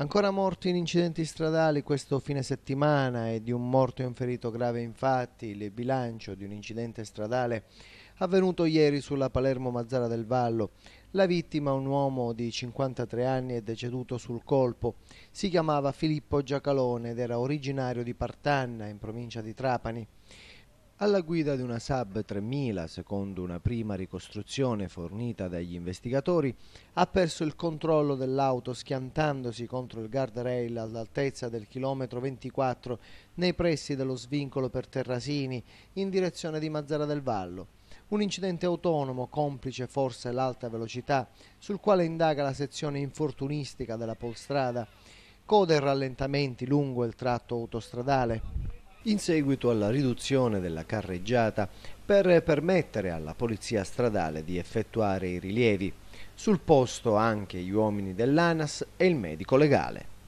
Ancora morti in incidenti stradali questo fine settimana e di un morto e un ferito grave infatti il bilancio di un incidente stradale avvenuto ieri sulla Palermo Mazzara del Vallo. La vittima, un uomo di 53 anni, è deceduto sul colpo. Si chiamava Filippo Giacalone ed era originario di Partanna in provincia di Trapani alla guida di una Saab 3000, secondo una prima ricostruzione fornita dagli investigatori, ha perso il controllo dell'auto schiantandosi contro il guardrail all'altezza del chilometro 24 nei pressi dello svincolo per Terrasini in direzione di Mazzara del Vallo. Un incidente autonomo, complice forse l'alta velocità, sul quale indaga la sezione infortunistica della polstrada, code e rallentamenti lungo il tratto autostradale, in seguito alla riduzione della carreggiata per permettere alla polizia stradale di effettuare i rilievi. Sul posto anche gli uomini dell'ANAS e il medico legale.